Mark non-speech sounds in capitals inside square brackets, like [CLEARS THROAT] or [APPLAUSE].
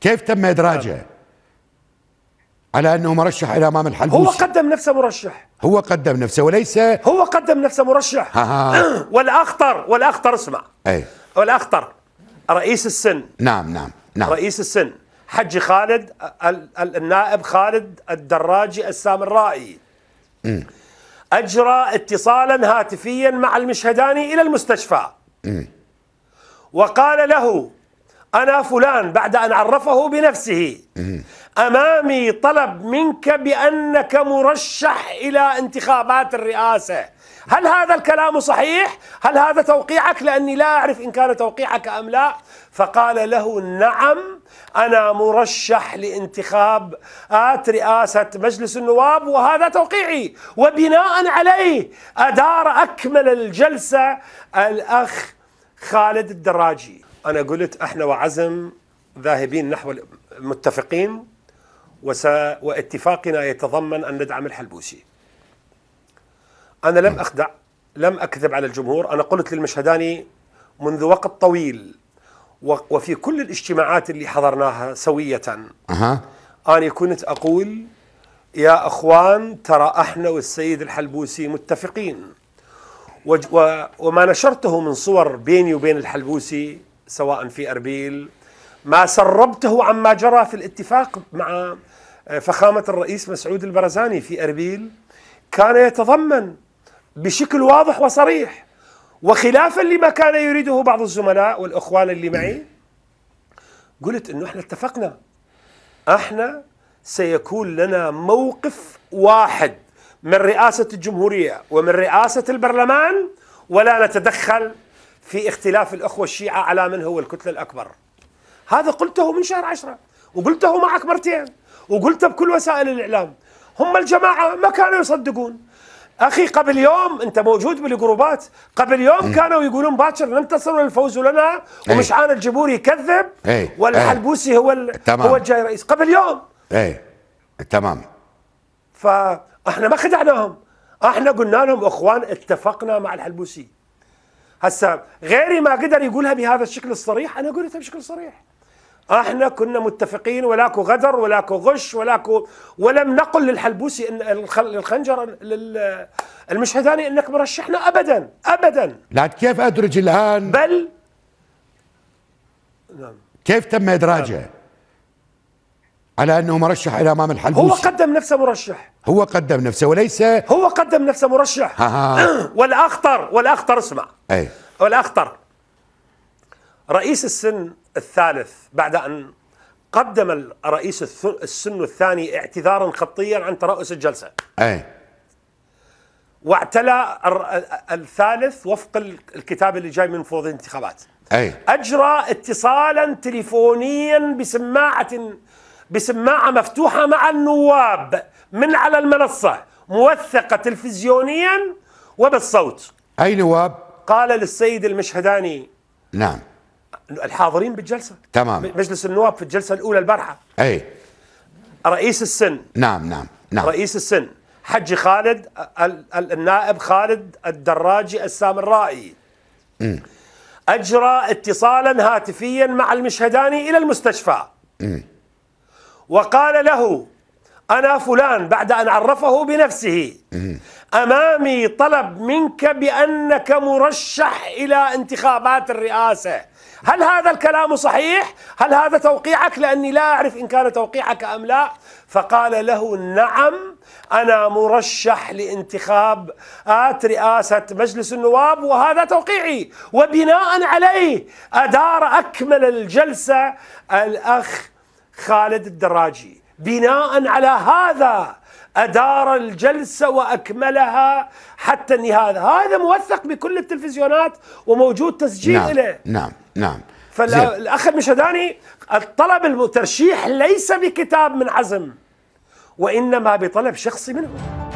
كيف تم إدراجه على أنه مرشح إلى أمام الحلبوسي هو قدم نفسه مرشح هو قدم نفسه وليس هو قدم نفسه مرشح [CLEARS THROAT] والأخطر والأخطر اسمع أي والأخطر رئيس السن نعم نعم نعم رئيس السن حجي خالد النائب خالد الدراجي السامرائي أجرى اتصالا هاتفيا مع المشهداني إلى المستشفى م. وقال له أنا فلان بعد أن عرفه بنفسه أمامي طلب منك بأنك مرشح إلى انتخابات الرئاسة هل هذا الكلام صحيح؟ هل هذا توقيعك؟ لأني لا أعرف إن كان توقيعك أم لا فقال له نعم أنا مرشح لانتخابات رئاسة مجلس النواب وهذا توقيعي وبناء عليه أدار أكمل الجلسة الأخ خالد الدراجي أنا قلت احنا وعزم ذاهبين نحو المتفقين وس... واتفاقنا يتضمن أن ندعم الحلبوسي أنا لم أخدع لم أكذب على الجمهور أنا قلت للمشهداني منذ وقت طويل و... وفي كل الاجتماعات اللي حضرناها سوية أه. أنا كنت أقول يا أخوان ترى احنا والسيد الحلبوسي متفقين و... و... وما نشرته من صور بيني وبين الحلبوسي سواء في اربيل ما سربته عما جرى في الاتفاق مع آه، فخامه الرئيس مسعود البرزاني في اربيل كان يتضمن بشكل واضح وصريح وخلافا لما كان يريده بعض الزملاء والاخوان اللي معي قلت انه احنا اتفقنا احنا سيكون لنا موقف واحد من رئاسه الجمهوريه ومن رئاسه البرلمان ولا نتدخل في اختلاف الأخوة الشيعة على من هو الكتلة الأكبر هذا قلته من شهر عشرة وقلته معك مرتين وقلته بكل وسائل الإعلام هم الجماعة ما كانوا يصدقون أخي قبل يوم أنت موجود بالجروبات قبل يوم م. كانوا يقولون باكر ننتصر للفوز لنا إيه. عان الجبوري يكذب إيه. إيه. والحلبوسي هو هو الجاي رئيس قبل يوم اي تمام فاحنا ما خدعناهم احنا قلنا لهم اخوان اتفقنا مع الحلبوسي هسا غيري ما قدر يقولها بهذا الشكل الصريح انا قلتها بشكل صريح احنا كنا متفقين ولاكو غدر ولاكو غش ولاكو ولم نقل للحلبوسي ان الخنجر المشهداني انك مرشحنا ابدا ابدا لكن كيف ادرج الان بل نعم كيف تم ادراجه؟ نعم. على انه مرشح الى امام الحلبوسي هو قدم نفسه مرشح هو قدم نفسه وليس هو قدم نفسه مرشح ها. [CLEARS THROAT] والاخطر والاخطر اسمع اي والاخطر رئيس السن الثالث بعد ان قدم الرئيس السن الثاني اعتذارا خطيا عن ترأس الجلسه اي واعتلى الثالث وفق الكتاب اللي جاي من فوض الانتخابات اي اجرى اتصالا تليفونيا بسماعه بسماعة مفتوحة مع النواب من على المنصة موثقة تلفزيونيا وبالصوت أي نواب؟ قال للسيد المشهداني نعم الحاضرين بالجلسة تمام مجلس النواب في الجلسة الأولى البارحة أي رئيس السن نعم نعم نعم رئيس السن حجي خالد النائب خالد الدراجي السامرائي م. أجرى اتصالا هاتفيا مع المشهداني إلى المستشفى م. وقال له أنا فلان بعد أن عرفه بنفسه أمامي طلب منك بأنك مرشح إلى انتخابات الرئاسة هل هذا الكلام صحيح؟ هل هذا توقيعك؟ لأني لا أعرف إن كان توقيعك أم لا فقال له نعم أنا مرشح لانتخابات رئاسة مجلس النواب وهذا توقيعي وبناء عليه أدار أكمل الجلسة الأخ خالد الدراجي بناء على هذا أدار الجلسة وأكملها حتى النهاية هذا موثق بكل التلفزيونات وموجود تسجيل نعم له نعم نعم فالأخ المشهداني الطلب الترشيح ليس بكتاب من عزم وإنما بطلب شخصي منه